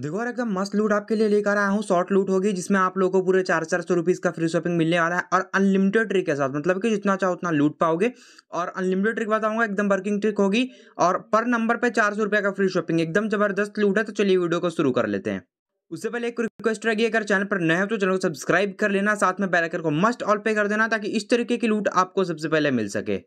देखो और एकदम मस्त लूट आपके लिए लेकर आया हूँ शॉर्ट लूट होगी जिसमें आप लोगों को पूरे चार चार सौ रुपीज़ का फ्री शॉपिंग मिलने वाला है और अनलिमिटेड ट्रिक के साथ मतलब कि जितना चाहो उतना लूट पाओगे और अनलिमिटेड ट्रिक बताऊंगा एकदम वर्किंग ट्रिक होगी और पर नंबर पे चार सौ रुपये का फ्री शॉपिंग एकदम जबरदस्त लूट है तो चलिए वीडियो को शुरू कर लेते हैं उससे पहले एक रिक्वेस्ट रहेगी अगर चैनल पर नए हो तो चैनल को सब्सक्राइब कर लेना साथ में बैलकर को मस्ट ऑल पे कर देना ताकि इस तरीके की लूट आपको सबसे पहले मिल सके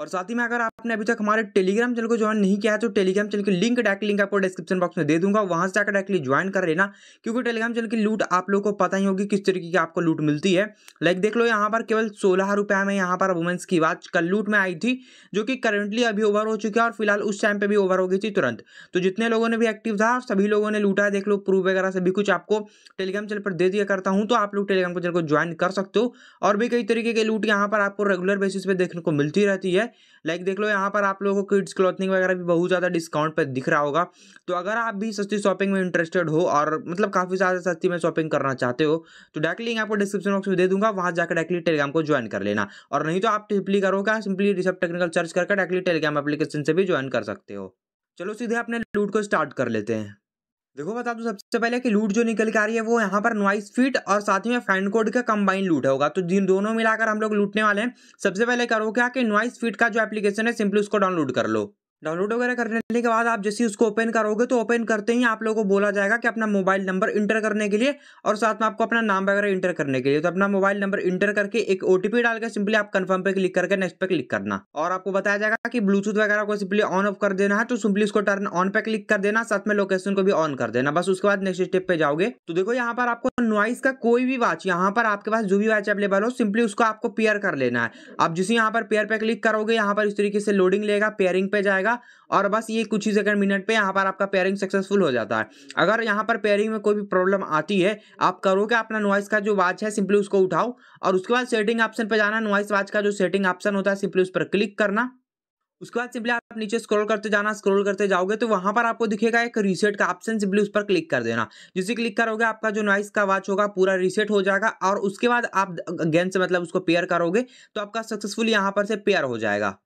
और साथ ही में अगर आपने अभी तक हमारे टेलीग्राम चैनल को ज्वाइन नहीं किया है तो टेलीग्राम चैनल की लिंक डायरेक्ट लिंक आपको डिस्क्रिप्शन बॉक्स में दे दूंगा वहां से जाकर डायरेक्टली ज्वाइन कर लेना क्योंकि टेलीग्राम चैनल की लूट आप लोगों को पता ही होगी किस तरीके की आपको लूट मिलती है लाइक देख लो यहाँ पर केवल सोलह रुपये में यहाँ पर वुमेंस की बात कल लूट में आई थी जो कि करंटली अभी ओवर हो चुकी है और फिलहाल उस टाइम पर भी ओवर हो गई थी तुरंत तो जितने लोगों ने भी एक्टिव था सभी लोगों ने लूटा देख लो प्रूफ वगैरह सभी कुछ आपको टेलीग्राम चैनल पर दे दिया करता हूँ तो आप लोग टेलीग्राम चैनल को ज्वाइन कर सकते हो और भी कई तरीके की लूट यहाँ पर आपको रेगुलर बेसिस पे देखने को मिलती रहती है है लाइक देख लो यहाँ पर आप लोगों को किड्स क्लॉथिंग वगैरह भी बहुत ज़्यादा डिस्काउंट पर दिख रहा होगा तो अगर आप भी सस्ती शॉपिंग में इंटरेस्टेड हो और मतलब काफ़ी ज़्यादा सस्ती में शॉपिंग करना चाहते हो तो डायरेक्ट लिंक आपको डिस्क्रिप्शन बॉक्स में दे दूंगा वहाँ जाकर डायरेक्टली टेलीग्राम को ज्वाइन कर लेना और नहीं तो आप सिंपली करो सिंपली रिसप टेक्निकल सर्च करके डायरेक्टली टेलीग्राम एप्लीकेशन से भी ज्वाइन कर सकते हो चलो सीधे अपने लूट को स्टार्ट कर लेते हैं देखो बता दू सबसे पहले कि लूट जो निकल के आ रही है वो यहाँ पर नॉइस फिट और साथ ही में फैन कोड का कंबाइन लूट होगा तो जिन दोनों मिलाकर हम लोग लूटने वाले हैं सबसे पहले करो क्या कि नॉइस फिट का जो एप्लीकेशन है सिंपली उसको डाउनलोड कर लो डाउनलोड वगैरह करने के बाद आप जैसे उसको ओपन करोगे तो ओपन करते ही आप लोगों को बोला जाएगा कि अपना मोबाइल नंबर इंटर करने के लिए और साथ में आपको अपना नाम वगैरह इंटर करने के लिए तो अपना मोबाइल नंबर इंटर करके एक ओटीपी डाल के सिंपली आप कन्फर्म पे क्लिक करके नेक्स्ट पे क्लिक करना और आपको बताया जाएगा कि ब्लूटूथ वगैरह को सिंपली ऑन ऑफ कर देना है तो सिंपली उसको टर्न ऑन पे क्लिक कर देना साथ में लोकेशन को भी ऑन कर देना बस उसके बाद नेक्स्ट स्टेप पे जाओगे तो देखो यहाँ पर आपको नॉइस का कोई भी वाच यहाँ पर आपके पास जो भी वाच अवेलेबल हो सिंपली उसको आपको पेयर कर लेना है आप जिस यहाँ पर पेयर पे क्लिक करोगे यहाँ पर इस तरीके से लोडिंग लेगा पेयरिंग पे जाएगा जाएगा और बस ये कुछ ही सेकंड मिनट पे यहाँ पर आपका पेयरिंग सक्सेसफुल हो जाता है अगर यहाँ पर पेयरिंग में कोई भी प्रॉब्लम आती है आप करोगे अपना नॉइस का जो वाच है सिंपली उसको उठाओ और उसके बाद सेटिंग ऑप्शन पर जाना नॉइस वाच का जो सेटिंग ऑप्शन होता है सिंपली उस पर क्लिक करना उसके बाद सिंपली आप नीचे स्क्रॉल करते जाना स्क्रॉल करते जाओगे तो वहां पर आपको दिखेगा एक रीसेट का ऑप्शन सिंपली उस पर क्लिक कर देना जिसे क्लिक करोगे आपका जो नॉइस का वॉच होगा पूरा रीसेट हो जाएगा और उसके बाद आप गेंद से मतलब उसको पेयर करोगे तो आपका सक्सेसफुल यहाँ पर से पेयर हो जाएगा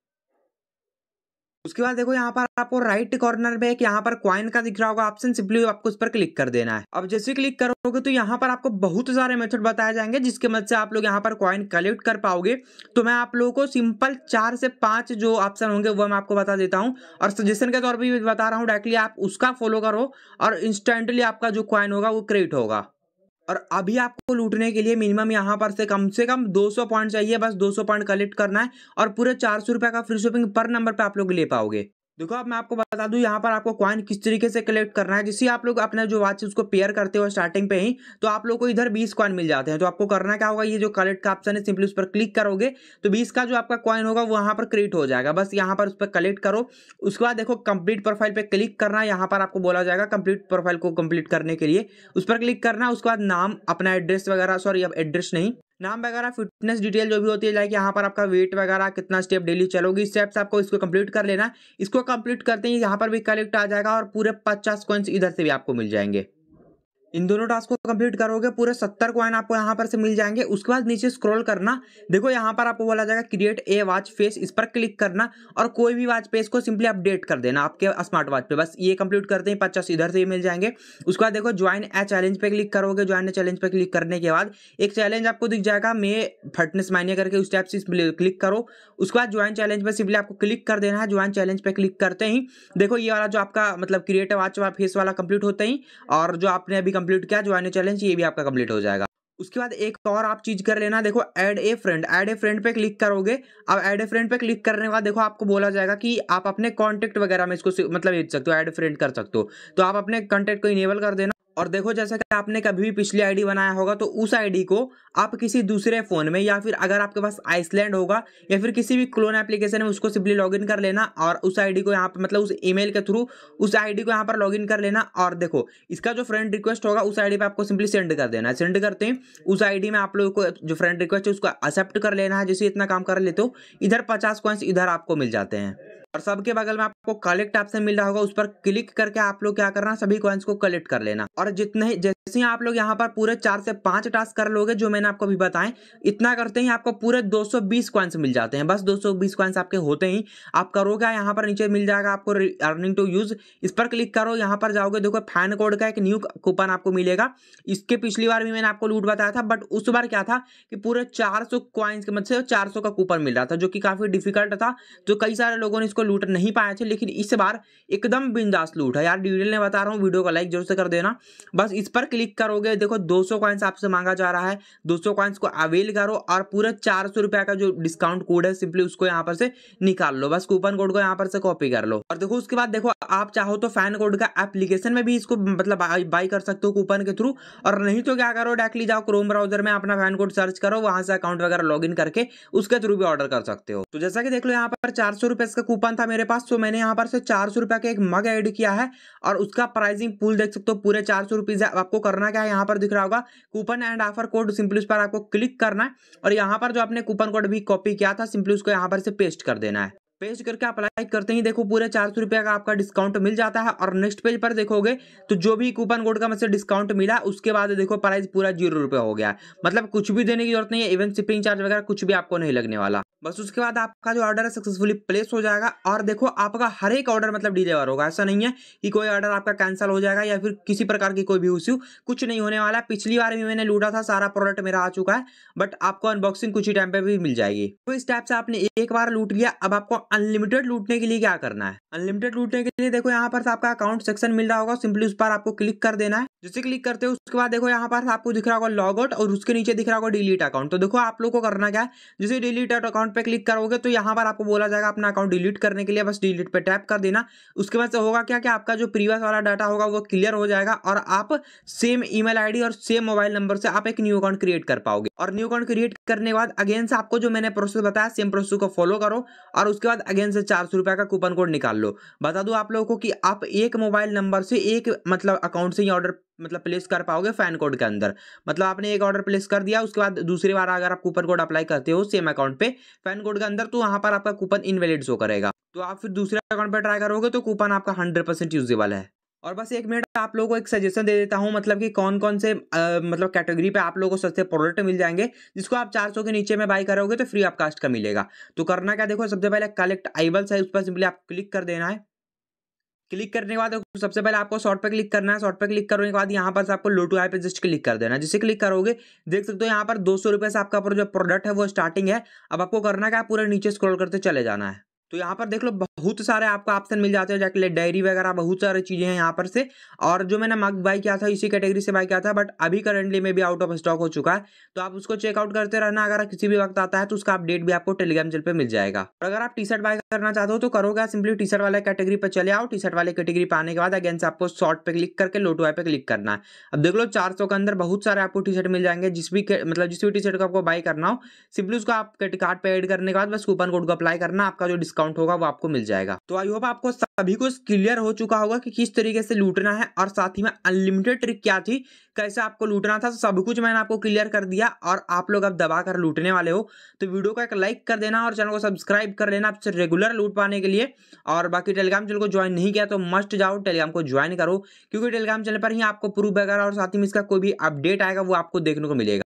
उसके बाद देखो यहाँ पर आपको राइट कॉर्नर में एक यहाँ पर क्वाइन का दिख रहा होगा ऑप्शन सिंपली आपको उस पर क्लिक कर देना है अब जैसे क्लिक करोगे तो यहाँ पर आपको बहुत सारे मेथड बताए जाएंगे जिसके मदद से आप लोग यहाँ पर क्वाइन कलेक्ट कर पाओगे तो मैं आप लोगों को सिंपल चार से पांच जो ऑप्शन होंगे वह मैं आपको बता देता हूँ और सजेशन के तौर पर भी बता रहा हूँ डायरेक्टली आप उसका फॉलो करो और इंस्टेंटली आपका जो क्वाइन होगा वो क्रिएट होगा और अभी आपको लूटने के लिए मिनिमम यहाँ पर से कम से कम 200 पॉइंट चाहिए बस 200 पॉइंट कलेक्ट करना है और पूरे चार सौ रुपये का फ्री शॉपिंग पर नंबर पे आप लोग ले पाओगे देखो अब मैं आपको बता दूं यहाँ पर आपको क्वाइन किस तरीके से कलेक्ट करना है जिससे आप लोग अपना जो वाच उसको पेयर करते हो स्टार्टिंग पे ही तो आप लोग को इधर 20 क्वाइन मिल जाते हैं तो आपको करना क्या होगा ये जो कलेक्ट का ऑप्शन है सिंपली उस पर क्लिक करोगे तो 20 का जो आपका कॉइन होगा वहाँ पर क्रिएट हो जाएगा बस यहाँ पर उस पर कलेक्ट करो उसके बाद देखो कंप्लीट प्रोफाइल पर क्लिक करना यहाँ पर आपको बोला जाएगा कंप्लीट प्रोफाइल को कंप्लीट करने के लिए उस पर क्लिक करना उसके बाद नाम अपना एड्रेस वगैरह सॉरी अब एड्रेस नहीं नाम वगैरह फिटनेस डिटेल जो भी होती है लाइक यहाँ पर आपका वेट वगैरह कितना स्टेप डेली चलोगी स्टेप्स आपको इसको कंप्लीट कर लेना इसको कंप्लीट करते ही यहाँ पर भी कलेक्ट आ जाएगा और पूरे पचास कॉइन्स इधर से भी आपको मिल जाएंगे इन दोनों टास्क को कंप्लीट करोगे पूरे सत्तर क्वाइन आपको यहाँ पर से मिल जाएंगे उसके बाद नीचे स्क्रॉल करना देखो यहाँ पर आपको बोला जाएगा क्रिएट ए वॉच फेस इस पर क्लिक करना और कोई भी वॉच फेस को सिंपली अपडेट कर देना आपके स्मार्ट वॉच पे बस ये कंप्लीट करते हैं पचास इधर से ही मिल जाएंगे उसके बाद देखो ज्वाइन ए चैलेंज पर क्लिक करोगे ज्वाइन ए चैलेंज पर क्लिक करने के बाद एक चैलेंज आपको दिख जाएगा मे फटनेस माइनिया करके उस टाइप से क्लिक करो उसके बाद ज्वाइन चैलेंज पर सिंपली आपको क्लिक कर देना है ज्वाइन चैलेंज पर क्लिक करते ही देखो ये वाला जो आपका मतलब क्रिएट वॉच फेस वाला कंप्लीट होते ही और जो आपने अभी कंप्लीट किया ज्वाइन चैलेंज ये भी आपका कंप्लीट हो जाएगा उसके बाद एक और आप चीज कर लेना देखो add a friend add a friend पे क्लिक करोगे अब ऐड ए फ्रेंड पे क्लिक करने के बाद देखो आपको बोला जाएगा कि आप अपने कॉन्टेक्ट वगैरह में इसको मतलब भेज सकते हो ऐड फ्रेंड कर सकते हो तो आप अपने कॉन्टेक्ट को इनेबल कर देना और देखो जैसा कि आपने कभी भी पिछली आईडी बनाया होगा तो उस आईडी को आप किसी दूसरे फ़ोन में या फिर अगर आपके पास आइसलैंड होगा या फिर किसी भी क्लोन एप्लीकेशन में उसको सिंपली लॉगिन कर लेना और उस आईडी मतलब को यहाँ पर मतलब उस ईमेल के थ्रू उस आईडी को यहाँ पर लॉगिन कर लेना और देखो इसका जो फ्रेंड रिक्वेस्ट होगा उस आई पे आपको सिंपली सेंड कर देना है सेंड करते हैं उस आई में आप लोगों को जो फ्रेंड रिक्वेस्ट है उसको एक्सेप्ट कर लेना है जैसे इतना काम कर लेते हो इधर पचास कॉइन्स इधर आपको मिल जाते हैं और सबके बगल में आपको कलेक्ट ऑप्शन मिल रहा होगा उस पर क्लिक करके आप लोग क्या करना सभी कॉइन्स को कलेक्ट कर लेना और जितने ही जैसे ही आप लोग यहाँ पर पूरे चार से पांच टास्क कर लोगे जो मैंने आपको अभी बताएं इतना करते ही आपको पूरे 220 कॉइन्स मिल जाते हैं बस 220 कॉइन्स आपके होते ही आप करोगे यहाँ पर नीचे मिल जाएगा आपको अर्निंग टू यूज इस पर क्लिक करो यहाँ पर जाओगे देखो फैन कोड का एक न्यू कूपन आपको मिलेगा इसके पिछली बार भी मैंने आपको लूट बताया था बट उस बार क्या था कि पूरे चार सौ कॉइन्स के मतलब चार का कूपन मिल रहा था जो कि काफी डिफिकल्ट था जो कई सारे लोगों ने इसको लूट नहीं पाए थे लेकिन इस बार एकदम बिंदास लूट है यार डिटेल में बता रहा हूँ वीडियो को लाइक जरूर से कर देना बस इस पर क्लिक करोगे देखो 200 कॉइन्स आपसे मांगा जा रहा है 200 कॉइन्स को अवेल करो और पूरे चार सौ का जो डिस्काउंट कोड है सिंपली उसको यहाँ पर से निकाल लो बस कूपन कोड को यहाँ पर से कॉपी कर लो और देखो उसके बाद देखो आप चाहो तो फैन कोड का एप्लीकेशन में भी इसको मतलब बाई कर सकते हो कूपन के थ्रू और नहीं तो क्या करो डायरेक्टली जाओ क्रोम ब्राउजर में अपना फैन कोड सर्च करो वहां से अकाउंट वगैरह लॉग करके उसके थ्रू भी ऑर्डर कर सकते हो तो जैसा कि देख लो यहाँ पर चार सौ का कूपन कूपन था मेरे पास तो मैंने यहाँ पर से चार सौ का एक मग ऐड किया है और उसका प्राइसिंग पूल देख सकते हो पूरे चार सौ रुपीज़ आपको करना क्या है यहाँ पर दिख रहा होगा coupon and offer code simply उस पर आपको क्लिक करना है और यहाँ पर जो आपने कूपन कोड भी कॉपी किया था सिंपली उसको यहाँ पर से पेस्ट कर देना है पेस्ट करके अप्लाई करते ही देखो पूरे चार सौ रुपये का आपका डिस्काउंट मिल जाता है और नेक्स्ट पेज पर देखोगे तो जो भी कूपन कोड का मतलब डिस्काउंट मिला उसके बाद देखो प्राइस पूरा जीरो रुपये हो गया मतलब कुछ भी देने की जरूरत नहीं है इवन शिपिंग चार्ज वगैरह कुछ भी आपको नहीं लगने वाला बस उसके बाद आपका जो ऑर्डर है सक्सेसफुली प्लेस हो जाएगा और देखो आपका हर एक ऑर्डर मतलब डिलीवर होगा ऐसा नहीं है कि कोई ऑर्डर आपका कैंसिल हो जाएगा या फिर किसी प्रकार की कोई भी इश्यू कुछ नहीं होने वाला है पिछली बार भी मैंने लूटा था सारा प्रोडक्ट मेरा आ चुका है बट आपको अनबॉक्सिंग कुछ ही टाइम पर भी मिल जाएगी तो इस टाइप से आपने एक बार लूट लिया अब आपको अनलिमिटेड लूटने के लिए क्या करना है अनलिमिटेड लूटने के लिए देखो यहाँ पर आपका अकाउंट सेक्शन मिल रहा होगा सिंपली उस पर आपको क्लिक कर देना है जिसे क्लिक करते हो उसके बाद देखो यहाँ पर आपको दिख रहा होगा लॉग आउट और उसके नीचे दिख रहा होगा डिलीट अकाउंट तो देखो आप लोग को करना क्या है जैसे डिलीट अकाउंट पे क्लिक करोगे तो यहाँ पर आपको बोला जाएगा अपना अकाउंट डिलीट करने के लिए बस डिलीट पे टैप कर देना उसके बाद होगा क्या कि आपका जो प्रीवियस वाला डाटा होगा वो क्लियर हो जाएगा और आप सेम आई डी और सेम मोबाइल नंबर से आप एक न्यू अकाउंट क्रिएट कर पाओगे और न्यू अकाउंट क्रिएट करने के बाद अगेन से आपको जो मैंने प्रोसेस बताया सेम प्रोसेस को फॉलो करो और उसके बाद अगेन से चार सौ का कूपन कोड निकाल लो बता दो आप लोगों को कि आप एक मोबाइल नंबर से एक मतलब अकाउंट से ही ऑर्डर मतलब प्लेस कर पाओगे फैन कोड के अंदर मतलब आपने एक ऑर्डर प्लेस कर दिया उसके बाद दूसरी बार अगर आप कूपन कोड अप्लाई करते हो सेम अकाउंट पे फैन कोड के अंदर तो वहाँ पर आपका कूपन इनवेलिड शो करेगा तो आप फिर दूसरे अकाउंट पर ट्राई करोगे तो कूपन आपका हंड्रेड परसेंट यूजेबल है और बस एक मिनट आप लोगों को एक सजेशन दे देता हूँ मतलब कि कौन कौन से आ, मतलब कैटेगरी पे आप लोगों को सस्ते प्रोडक्ट मिल जाएंगे जिसको आप 400 के नीचे में बाई करोगे तो फ्री आप कास्ट का मिलेगा तो करना क्या देखो सबसे पहले कलेक्ट आइबल्स है उस पर सिंपली आप क्लिक कर देना है क्लिक करने के बाद सबसे पहले आपको शॉर्ट पे क्लिक करना है शॉर्ट पे क्लिक करने के बाद यहाँ पर आपको लोटो आई पे जस्ट क्लिक कर देना है जिसे क्लिक करोगे देख सकते हो यहाँ पर दो सौ रुपये से आपका जो प्रोडक्ट है वो स्टार्टिंग है अब आपको करना क्या पूरे नीचे स्क्रॉल करते चले जाना है तो यहाँ पर देख लो बहुत सारे आपको ऑप्शन मिल जाते हैं लिए डायरी वगैरह बहुत सारी चीज़ें हैं यहाँ पर से और जो मैंने मग बाई किया था इसी कैटेगरी से बाई किया था बट अभी करंटली में भी आउट ऑफ स्टॉक हो चुका है तो आप उसको चेकआउट करते रहना अगर किसी भी वक्त आता है तो उसका अपडेट भी आपको टेलीग्राम चल पर मिल जाएगा और अगर आप टी शर्ट बाय करना चाहते हो तो करोगे सिंपली टी शर्ट वाले कैटेगरी पर चले आओ टी शर्ट वाले कैटेगरी पर आने के बाद अगेंस आपको शॉर्ट पर क्लिक करके लोटो आई पर क्लिक करना है अब देख लो चार के अंदर बहुत सारे आपको टी शर्ट मिल जाएंगे जिस भी मतलब जिस भी टी शर्ट को आपको बाय करना हो सिंपली उसको आप कार्ड पर एड करने के बाद बस कूपन कोड को अप्लाई करना आपका जो डिस्काउंट होगा वो आपको मिल जाएगा तो आई होप आपको सभी कुछ क्लियर हो चुका होगा कि किस तरीके से लूटना है और साथ ही में अनलिमिटेड ट्रिक क्या थी कैसे आपको लूटना था तो सब कुछ मैंने आपको क्लियर कर दिया और आप लोग अब दबा कर लूटने वाले हो तो वीडियो को एक लाइक कर देना और चैनल को सब्सक्राइब कर लेना आपसे रेगुलर लूट पाने के लिए और बाकी टेलीग्राम चैनल को ज्वाइन नहीं किया तो मस्ट जाओ टेलीग्राम को ज्वाइन करो क्योंकि टेलीग्राम चैनल पर ही आपको प्रूफ वगैरह और साथ ही में इसका कोई भी अपडेट आएगा वो आपको देखने को मिलेगा